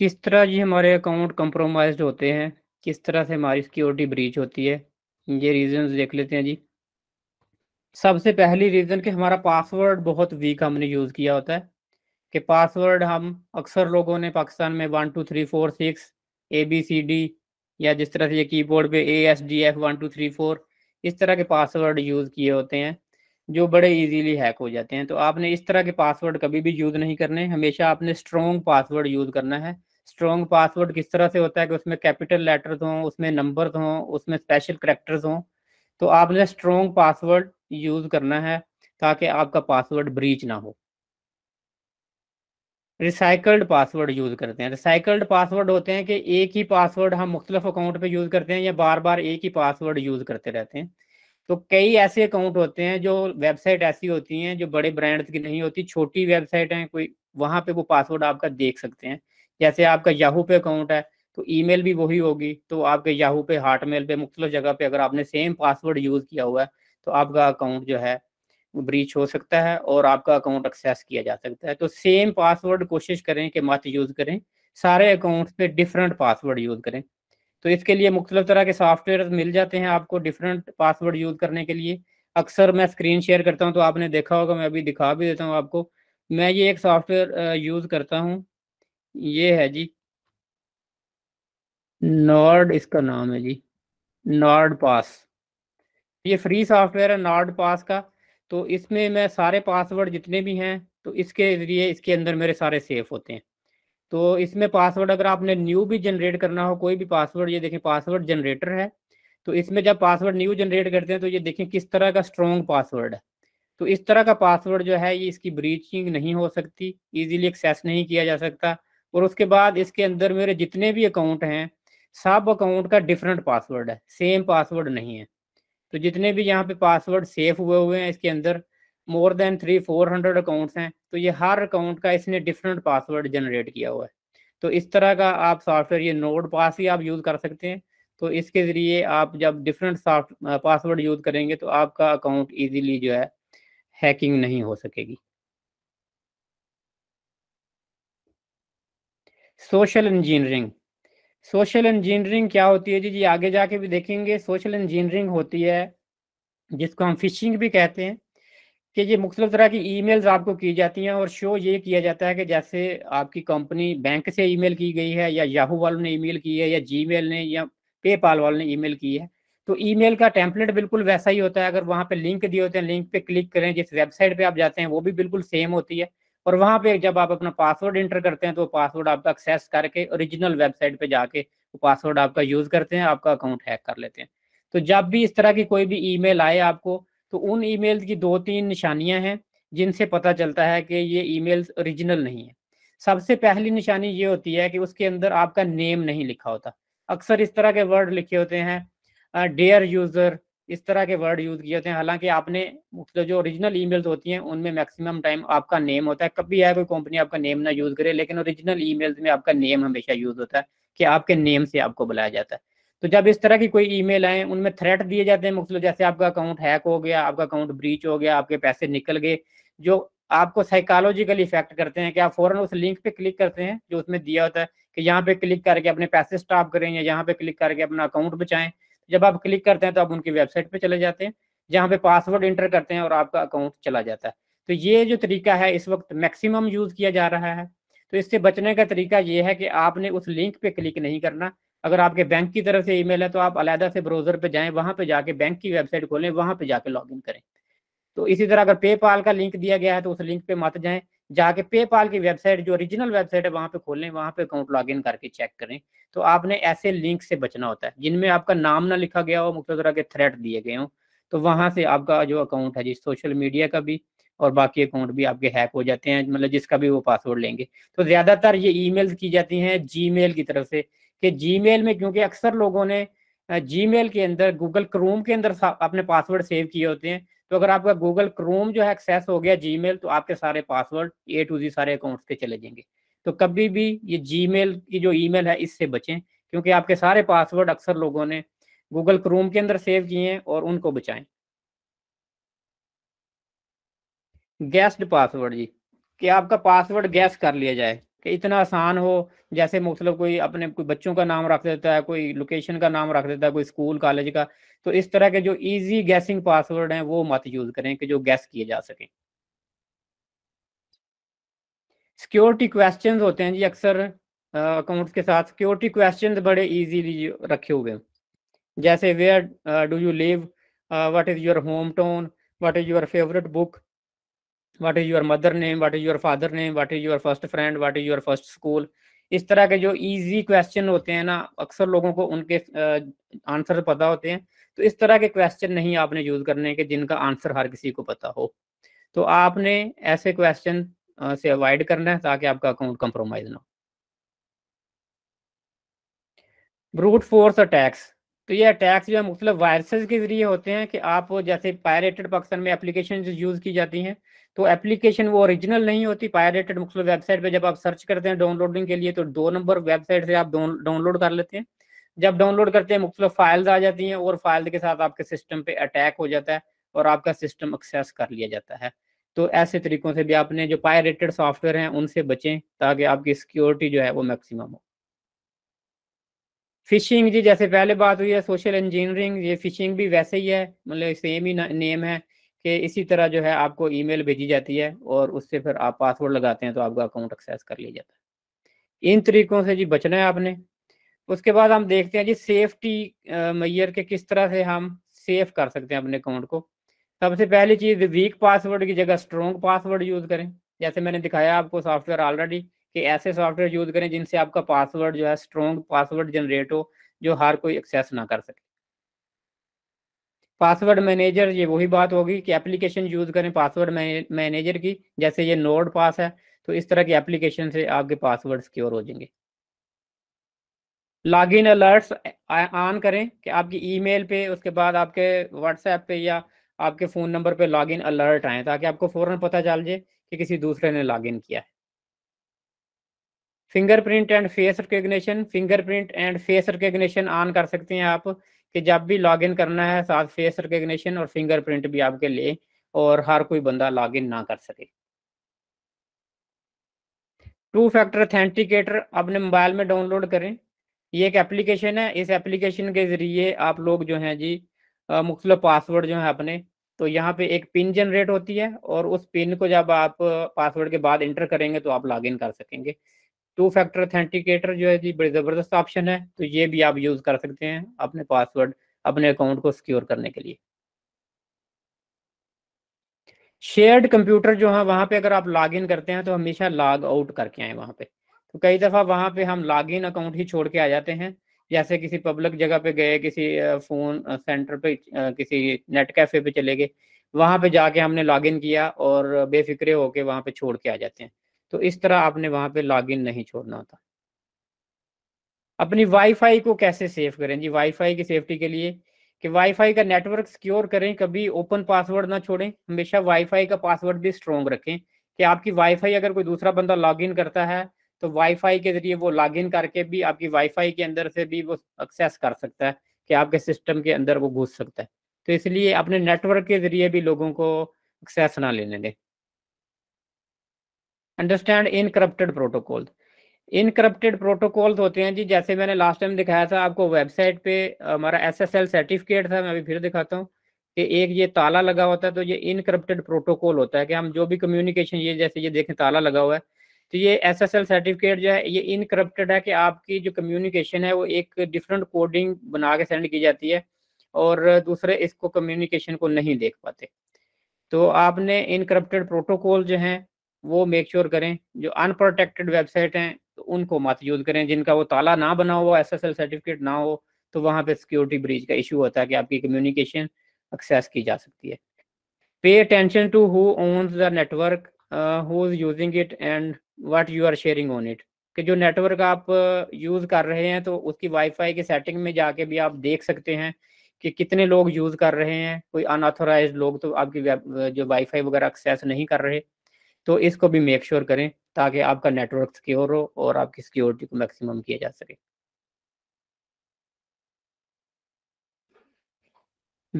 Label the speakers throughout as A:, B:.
A: किस तरह जी हमारे अकाउंट कंप्रोमाइज होते हैं किस तरह से हमारी सिक्योरिटी ब्रीच होती है ये रीजन देख लेते हैं जी सबसे पहली रीज़न कि हमारा पासवर्ड बहुत वीक हमने यूज़ किया होता है कि पासवर्ड हम अक्सर लोगों ने पाकिस्तान में one two three four six A B C D या जिस तरह से ये कीबोर्ड पे A S D F one two three four इस तरह के पासवर्ड यूज़ किए होते हैं जो बड़े इजीली हैक हो जाते हैं तो आपने इस तरह के पासवर्ड कभी भी यूज़ नहीं करने हमेशा आपने स्ट्रॉन्ग पासवर्ड यूज़ करना है स्ट्रॉन्ग पासवर्ड किस तरह से होता है कि उसमें कैपिटल लेटर्स हों उसमें नंबर्स हों उसमें स्पेशल करेक्टर्स हों तो आपने स्ट्रॉन्ग पासवर्ड यूज करना है ताकि आपका पासवर्ड ब्रीच ना हो रिसाइकल्ड पासवर्ड यूज करते हैं रिसाइकल्ड पासवर्ड होते हैं कि एक ही पासवर्ड हम मुख्तलिफ अकाउंट पे यूज करते हैं या बार बार एक ही पासवर्ड यूज करते रहते हैं तो कई ऐसे अकाउंट होते हैं जो वेबसाइट ऐसी होती हैं जो बड़े ब्रांड्स की नहीं होती छोटी वेबसाइट हैं कोई वहां पे वो पासवर्ड आपका देख सकते हैं जैसे आपका याहू पे अकाउंट है तो ईमेल भी वही होगी तो आपके याहू पे हॉटमेल पे मुख्तलि जगह पे अगर आपने सेम पासवर्ड यूज़ किया हुआ है तो आपका अकाउंट जो है ब्रीच हो सकता है और आपका अकाउंट एक्सेस किया जा सकता है तो सेम पासवर्ड कोशिश करें कि मत यूज़ करें सारे अकाउंट्स पे डिफरेंट पासवर्ड यूज़ करें तो इसके लिए मुख्तलिफ तरह के सॉफ्टवेयर मिल जाते हैं आपको डिफरेंट पासवर्ड यूज़ करने के लिए अक्सर मैं स्क्रीन शेयर करता हूँ तो आपने देखा होगा मैं अभी दिखा भी देता हूँ आपको मैं ये एक सॉफ्टवेयर यूज़ करता हूँ ये है जी नॉर्ड इसका नाम है जी नॉर्ड पास ये फ्री सॉफ्टवेयर है नॉर्ड पास का तो इसमें मैं सारे पासवर्ड जितने भी हैं तो इसके जरिए इसके अंदर मेरे सारे सेफ होते हैं तो इसमें पासवर्ड अगर आपने न्यू भी जनरेट करना हो कोई भी पासवर्ड ये देखें पासवर्ड जनरेटर है तो इसमें जब पासवर्ड न्यू जनरेट करते हैं तो ये देखें किस तरह का स्ट्रॉन्ग पासवर्ड है तो इस तरह का पासवर्ड जो है ये इसकी ब्रीचिंग नहीं हो सकती इजीली एक्सेस नहीं किया जा सकता और उसके बाद इसके अंदर मेरे जितने भी अकाउंट हैं सब अकाउंट का डिफरेंट पासवर्ड है सेम पासवर्ड नहीं है तो जितने भी यहाँ पे पासवर्ड सेफ हुए हुए हैं इसके अंदर more than three four hundred accounts हैं तो ये हर अकाउंट का इसने डिफरेंट पासवर्ड जनरेट किया हुआ है तो इस तरह का आप सॉफ्टवेयर ये नोट पास ही आप यूज़ कर सकते हैं तो इसके ज़रिए आप जब डिफरेंट पासवर्ड यूज़ करेंगे तो आपका अकाउंट ईजीली जो है हैकिंग नहीं हो सकेगी सोशल इंजीनियरिंग सोशल इंजीनियरिंग क्या होती है जी जी आगे जाके भी देखेंगे सोशल इंजीनियरिंग होती है जिसको हम फिशिंग भी कहते हैं कि ये मुख्तलिफ तरह की ईमेल्स आपको की जाती हैं और शो ये किया जाता है कि जैसे आपकी कंपनी बैंक से ईमेल की गई है या याहू वालों ने ईमेल की है या जीमेल ने या पेपाल वालों ने ईमेल की है तो ईमेल का टेम्पलेट बिल्कुल वैसा ही होता है अगर वहाँ पे लिंक दिए होते हैं लिंक पे क्लिक करें जिस वेबसाइट पे आप जाते हैं वो भी बिल्कुल सेम होती है और वहां पे जब आप अपना पासवर्ड इंटर करते हैं तो पासवर्ड आपका एक्सेस करके ओरिजिनल वेबसाइट पे जाके वो पासवर्ड आपका यूज करते हैं आपका अकाउंट हैक कर लेते हैं तो जब भी इस तरह की कोई भी ईमेल आए आपको तो उन ईमेल की दो तीन निशानियां हैं जिनसे पता चलता है कि ये ईमेल ओरिजिनल नहीं है सबसे पहली निशानी ये होती है कि उसके अंदर आपका नेम नहीं लिखा होता अक्सर इस तरह के वर्ड लिखे होते हैं डेयर यूजर इस तरह के वर्ड यूज किए होते हैं हालांकि आपने मतलब जो ओरिजिनल ईमेल्स होती हैं उनमें मैक्सिमम टाइम आपका नेम होता है कभी है कोई कंपनी आपका नेम ना यूज करे लेकिन ओरिजिनल ईमेल्स में आपका नेम हमेशा यूज होता है कि आपके नेम से आपको बुलाया जाता है तो जब इस तरह की कोई ईमेल आए उनमें थ्रेट दिए जाते हैं मुख्तलिफ जैसे आपका अकाउंट हैक हो गया आपका अकाउंट ब्रीच हो गया आपके पैसे निकल गए जो आपको साइकोलॉजिकल इफेक्ट करते हैं कि आप फौरन उस लिंक पे क्लिक करते हैं जो उसमें दिया होता है कि यहाँ पे क्लिक करके अपने पैसे स्टॉप करें या यहाँ पे क्लिक करके अपना अकाउंट बचाएं जब आप क्लिक करते हैं तो आप उनकी वेबसाइट पे चले जाते हैं जहाँ पे पासवर्ड इंटर करते हैं और आपका अकाउंट चला जाता है तो ये जो तरीका है इस वक्त मैक्सिमम यूज़ किया जा रहा है तो इससे बचने का तरीका ये है कि आपने उस लिंक पे क्लिक नहीं करना अगर आपके बैंक की तरफ से ईमेल है तो आप अलहदा से ब्राउज़र पे जाएं वहां पे जाके बैंक की वेबसाइट खोलें वहां पे जाके लॉगिन करें तो इसी तरह अगर पेपाल का लिंक दिया गया है तो उस लिंक पे मत जाएं जाके पेपाल की वेबसाइट जो ओरिजिनल वेबसाइट है वहाँ पे खोलें वहाँ पे अकाउंट इन करके चेक करें तो आपने ऐसे लिंक से बचना होता है जिनमें आपका नाम ना लिखा गया हो मुख्य तरह के थ्रेट दिए गए हों तो वहाँ से आपका जो अकाउंट है जिस सोशल मीडिया का भी और बाकी अकाउंट भी आपके हैक हो जाते हैं मतलब जिसका भी वो पासवर्ड लेंगे तो ज़्यादातर ये ईमेल्स की जाती हैं जीमेल की तरफ से कि जीमेल में क्योंकि अक्सर लोगों ने जीमेल के अंदर गूगल क्रोम के अंदर अपने पासवर्ड सेव किए होते हैं तो अगर आपका गूगल क्रोम जो है एक्सेस हो गया जी तो आपके सारे पासवर्ड ए टू जी सारे अकाउंट्स के चले जाएंगे तो कभी भी ये जी की जो ई है इससे बचें क्योंकि आपके सारे पासवर्ड अक्सर लोगों ने गूगल क्रोम के अंदर सेव किए हैं और उनको बचाएं गैस्ड पासवर्ड जी कि आपका पासवर्ड गैस कर लिया जाए कि इतना आसान हो जैसे मतलब कोई अपने कोई बच्चों का नाम रख देता है कोई लोकेशन का नाम रख देता है कोई स्कूल कॉलेज का तो इस तरह के जो इजी गैसिंग पासवर्ड हैं वो मत यूज करें कि जो गैस किए जा सकें सिक्योरिटी क्वेश्चन होते हैं जी अक्सर अकाउंट्स के साथ सिक्योरिटी क्वेश्चन बड़े ईजीली रखे हुए हैं जैसे where do you live what is your home town what is your favourite book what is your mother name what is your father name what is your first friend what is your first school इस तरह के जो easy question होते हैं ना अक्सर लोगों को उनके आंसर पता होते हैं तो इस तरह के क्वेश्चन नहीं आपने यूज़ करने के जिनका आंसर हर किसी को पता हो तो आपने ऐसे क्वेश्चन से अवॉइड करना है ताकि आपका अकाउंट कंप्रोमाइज ना हो ब्रूट फोर्स अटैक्स तो ये अटैक्स जो है मुख्तलिफ वायरसेस के ज़रिए होते हैं कि आप जैसे पायरेटेड पाकिस्तान में एप्लीकेशन यूज़ की जाती हैं तो एप्लीकेशन वो ओरिजिनल नहीं होती पायरेटेड मुख्तलिफ वेबसाइट पे जब आप सर्च करते हैं डाउनलोडिंग के लिए तो दो नंबर वेबसाइट से आप डाउनलोड कर लेते हैं जब डाउनलोड करते हैं मुख्तलिफ फाइल्स आ जाती हैं और फाइल के साथ आपके सिस्टम पे अटैक हो जाता है और आपका सिस्टम एक्सेस कर लिया जाता है तो ऐसे तरीकों से भी आपने जो पायरेटेड सॉफ्टवेयर हैं उनसे बचें ताकि आपकी सिक्योरिटी जो है वो मैक्सिमम हो फिशिंग जी जैसे पहले बात हुई है सोशल इंजीनियरिंग ये फिशिंग भी वैसे ही है मतलब सेम ही नेम है कि इसी तरह जो है आपको ईमेल भेजी जाती है और उससे फिर आप पासवर्ड लगाते हैं तो आपका अकाउंट एक्सेस कर लिया जाता है इन तरीकों से जी बचना है आपने उसके बाद हम देखते हैं जी सेफ्टी मैयर के किस तरह से हम सेफ कर सकते हैं अपने अकाउंट को सबसे पहली चीज़ वीक पासवर्ड की जगह स्ट्रॉन्ग पासवर्ड यूज़ करें जैसे मैंने दिखाया आपको सॉफ्टवेयर ऑलरेडी कि ऐसे सॉफ्टवेयर यूज करें जिनसे आपका पासवर्ड जो है स्ट्रॉन्ग पासवर्ड जनरेट हो जो हर कोई एक्सेस ना कर सके पासवर्ड मैनेजर ये वही बात होगी कि एप्लीकेशन यूज करें पासवर्ड मैनेजर की जैसे ये नोड पास है तो इस तरह की एप्लीकेशन से आपके पासवर्ड सिक्योर हो जाएंगे लॉग इन अलर्ट्स ऑन करें कि आपकी ईमेल पे उसके बाद आपके व्हाट्सएप पे या आपके फ़ोन नंबर पे इन अलर्ट आए ताकि आपको फ़ौरन पता चल जाए कि किसी दूसरे ने इन किया है fingerprint and face finger fingerprint and face recognition on कर सकते हैं आप कि जब भी लॉगिन करना है साथ फेस रिकग्निशन और फिंगरप्रिंट भी आपके लिए और हर कोई बंदा लॉगिन ना कर सके टू फैक्टर अथेंटिकेटर अपने मोबाइल में डाउनलोड करें ये एक एप्लीकेशन है इस एप्लीकेशन के ज़रिए आप लोग जो हैं जी मुख्तल पासवर्ड जो है अपने तो यहाँ पे एक पिन जनरेट होती है और उस पिन को जब आप पासवर्ड के बाद इंटर करेंगे तो आप लॉगिन कर सकेंगे टू फैक्टर ऑथेंटिकेटर जो है जी बड़ी ज़बरदस्त ऑप्शन है तो ये भी आप यूज़ कर सकते हैं अपने पासवर्ड अपने अकाउंट को सिक्योर करने के लिए शेयर्ड कंप्यूटर जो है वहां पे अगर आप लॉग इन करते हैं तो हमेशा लॉग आउट करके आए वहाँ पे तो कई दफ़ा वहां पे हम लॉग इन अकाउंट ही छोड़ के आ जाते हैं जैसे किसी पब्लिक जगह पे गए किसी फ़ोन सेंटर पे किसी नेट कैफ़े पे चले गए वहां पे जाके हमने लॉग इन किया और बेफिक्रे होके वहां पे छोड़ के आ जाते हैं तो इस तरह आपने वहां पे लॉगिन नहीं छोड़ना होता अपनी वाईफाई को कैसे सेव करें जी वाईफाई की सेफ्टी के लिए कि वाईफाई का नेटवर्क सिक्योर करें कभी ओपन पासवर्ड ना छोड़ें हमेशा वाईफाई का पासवर्ड भी स्ट्रोंग रखें कि आपकी वाईफाई अगर कोई दूसरा बंदा लॉगिन करता है तो वाईफाई के जरिए वो लॉगिन करके भी आपकी वाईफाई के अंदर से भी वो एक्सेस कर सकता है कि आपके सिस्टम के अंदर वो घुस सकता है तो इसलिए अपने नेटवर्क के जरिए भी लोगों को एक्सेस ना लेने दें understand corrupted protocol corrupted protocol होते हैं जी जैसे मैंने लास्ट टाइम दिखाया था आपको वेबसाइट पे हमारा एसएसएल सर्टिफिकेट था मैं अभी फिर दिखाता हूँ कि एक ये ताला लगा होता है तो ये करप्टेड प्रोटोकॉल होता है कि हम जो भी कम्युनिकेशन ये जैसे ये देखें ताला लगा हुआ है तो ये एस एस एल सर्टिफिकेट जो है ये इनकरप्टेड है कि आपकी जो कम्युनिकेशन है वो एक डिफरेंट कोडिंग बना के सेंड की जाती है और दूसरे इसको कम्युनिकेशन को नहीं देख पाते तो आपने इनकरप्टेड प्रोटोकॉल जो हैं वो मेक श्योर sure करें जो अनप्रोटेक्टेड वेबसाइट हैं तो उनको मत यूज़ करें जिनका वो ताला ना बना हो एस एस एल सर्टिफिकेट ना हो तो वहाँ पे सिक्योरिटी ब्रीच का इशू होता है कि आपकी कम्युनिकेशन एक्सेस की जा सकती है pay attention to who owns the network who is using it and what you are sharing on it कि जो नेटवर्क आप यूज़ uh, कर रहे हैं तो उसकी वाईफाई की सेटिंग में जाके भी आप देख सकते हैं कि कितने लोग यूज़ कर रहे हैं कोई अनऑथोराइज लोग तो आपकी uh, जो वाईफाई वगैरह एक्सेस नहीं कर रहे तो इसको भी मेक श्योर sure करें ताकि आपका नेटवर्क सिक्योर हो और आपकी सिक्योरिटी को मैक्सिमम किया जा सके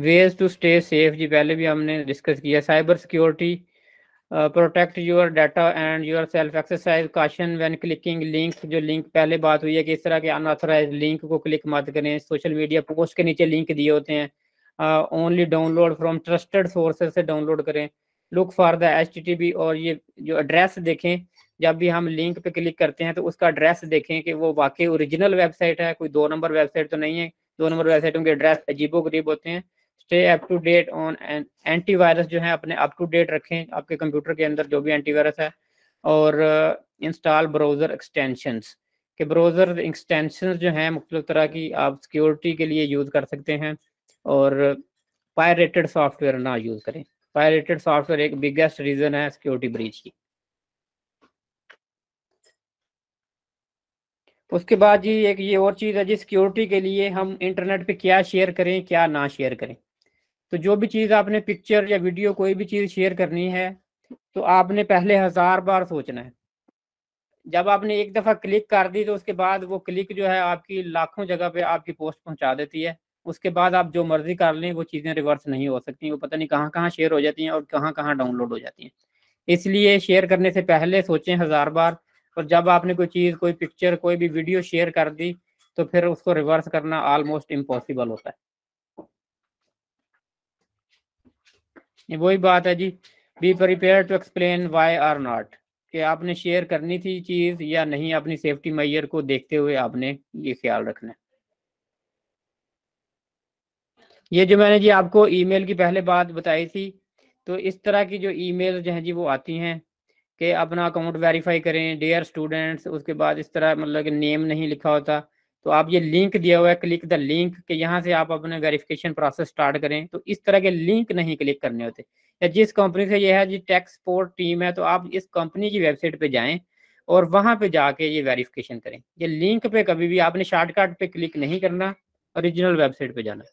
A: वेज टू स्टे सेफ जी पहले भी हमने डिस्कस किया cyber security protect your data and yourself exercise caution when clicking link जो लिंक पहले बात हुई है कि इस तरह के अनऑथराइज लिंक को क्लिक मत करें सोशल मीडिया पोस्ट के नीचे लिंक दिए होते हैं only download from trusted sources से डाउनलोड करें look for the H T और ये जो एड्रेस देखें जब भी हम लिंक पे क्लिक करते हैं तो उसका एड्रेस देखें कि वो वाकई ओरिजिनल वेबसाइट है कोई दो नंबर वेबसाइट तो नहीं है दो नंबर वेबसाइटों के एड्रेस अजीबो गरीब होते हैं stay up to date on antivirus जो है अपने अप टू डेट रखें आपके कंप्यूटर के अंदर जो भी एंटी वायरस है और इंस्टॉल ब्राउज़र एक्सटेंशन के ब्राउज़र एक्सटेंशन जो हैं मुख्तलिफ तरह की आप सिक्योरिटी के लिए यूज़ कर सकते हैं और पायरेटेड सॉफ्टवेयर ना यूज़ करें पायरेटेड सॉफ्टवेयर एक बिगेस्ट रीजन है सिक्योरिटी ब्रीच की उसके बाद जी एक ये और चीज़ है जी सिक्योरिटी के लिए हम इंटरनेट पे क्या शेयर करें क्या ना शेयर करें तो जो भी चीज़ आपने पिक्चर या वीडियो कोई भी चीज़ शेयर करनी है तो आपने पहले हज़ार बार सोचना है जब आपने एक दफ़ा क्लिक कर दी तो उसके बाद वो क्लिक जो है आपकी लाखों जगह पे आपकी पोस्ट पहुंचा देती है उसके बाद आप जो मर्जी कर लें वो चीज़ें रिवर्स नहीं हो सकती वो पता नहीं कहाँ कहाँ शेयर हो जाती हैं और कहाँ कहाँ डाउनलोड हो जाती हैं इसलिए शेयर करने से पहले सोचें हज़ार बार और जब आपने कोई चीज़ कोई पिक्चर कोई भी वीडियो शेयर कर दी तो फिर उसको रिवर्स करना ऑलमोस्ट इम्पॉसिबल होता है वही बात है जी be prepared to explain why or not कि आपने शेयर करनी थी चीज़ या नहीं अपनी सेफ्टी मैयर को देखते हुए आपने ये ख्याल रखना है ये जो मैंने जी आपको ईमेल की पहले बात बताई थी तो इस तरह की जो ईमेल जो है जी वो आती हैं कि अपना अकाउंट वेरीफाई करें डेयर स्टूडेंट्स उसके बाद इस तरह मतलब कि नेम नहीं लिखा होता तो आप ये लिंक दिया हुआ है क्लिक द लिंक कि यहाँ से आप अपने वेरिफिकेशन प्रोसेस स्टार्ट करें तो इस तरह के लिंक नहीं क्लिक करने होते या जिस कंपनी से यह है जी टैक्स पोर्ट टीम है तो आप इस कंपनी की वेबसाइट पे जाए और वहाँ पे जाके ये वेरीफिकेशन करें ये लिंक पे कभी भी आपने शॉर्टकट पे क्लिक नहीं करना औरिजिनल वेबसाइट पे जाना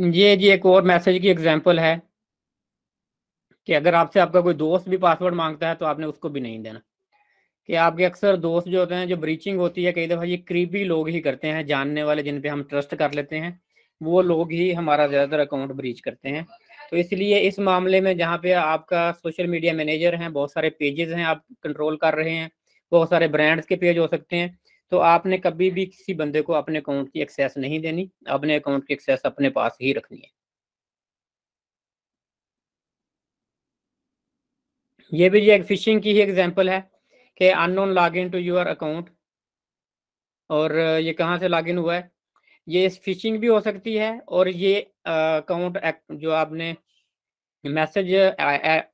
A: ये जी एक और मैसेज की एग्जाम्पल है कि अगर आपसे आपका कोई दोस्त भी पासवर्ड मांगता है तो आपने उसको भी नहीं देना कि आपके अक्सर दोस्त जो होते हैं जो ब्रीचिंग होती है कई दफ़ा ये क्रीबी लोग ही करते हैं जानने वाले जिन पे हम ट्रस्ट कर लेते हैं वो लोग ही हमारा ज़्यादातर अकाउंट ब्रीच करते हैं तो इसलिए इस मामले में जहाँ पे आपका सोशल मीडिया मैनेजर है बहुत सारे पेजेस हैं आप कंट्रोल कर रहे हैं बहुत सारे ब्रांड्स के पेज हो सकते हैं तो आपने कभी भी किसी बंदे को अपने अकाउंट की एक्सेस नहीं देनी अपने अकाउंट की एक्सेस अपने पास ही रखनी है ये भी जी एक फिशिंग की ही एग्जांपल है कि unknown log in to your account और ये कहाँ से लॉग इन हुआ है ये फिशिंग भी हो सकती है और ये अकाउंट जो आपने मैसेज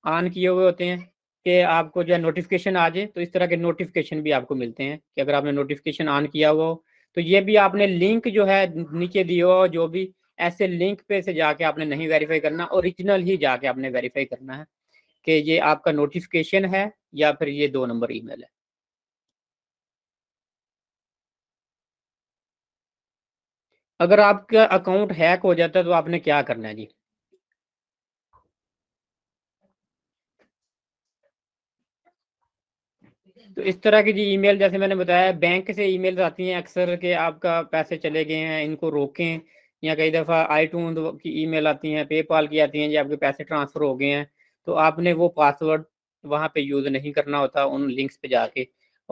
A: ऑन किए हुए होते हैं कि आपको जो है नोटिफिकेशन आ जाए तो इस तरह के नोटिफिकेशन भी आपको मिलते हैं कि अगर आपने नोटिफिकेशन ऑन किया हुआ हो तो ये भी आपने लिंक जो है नीचे दियो जो भी ऐसे लिंक पे से जाके आपने नहीं वेरीफाई करना ओरिजिनल ही जाके आपने वेरीफाई करना है कि ये आपका नोटिफिकेशन है या फिर ये दो नंबर ईमेल है अगर आपका अकाउंट हैक हो जाता है तो आपने क्या करना है जी तो इस तरह की जी ईमेल जैसे मैंने बताया बैंक से ईमेल आती हैं अक्सर के आपका पैसे चले गए हैं इनको रोकें या कई दफ़ा आई की ईमेल आती हैं पेपाल की आती हैं जी आपके पैसे ट्रांसफ़र हो गए हैं तो आपने वो पासवर्ड वहाँ पे यूज़ नहीं करना होता उन लिंक्स पे जाके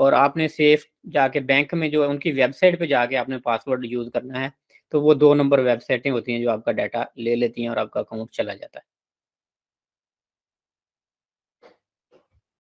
A: और आपने सेफ जाके बैंक में जो है उनकी वेबसाइट पे जाके आपने पासवर्ड यूज़ करना है तो वो दो नंबर वेबसाइटें होती हैं जो आपका डाटा ले लेती हैं और आपका अकाउंट चला जाता है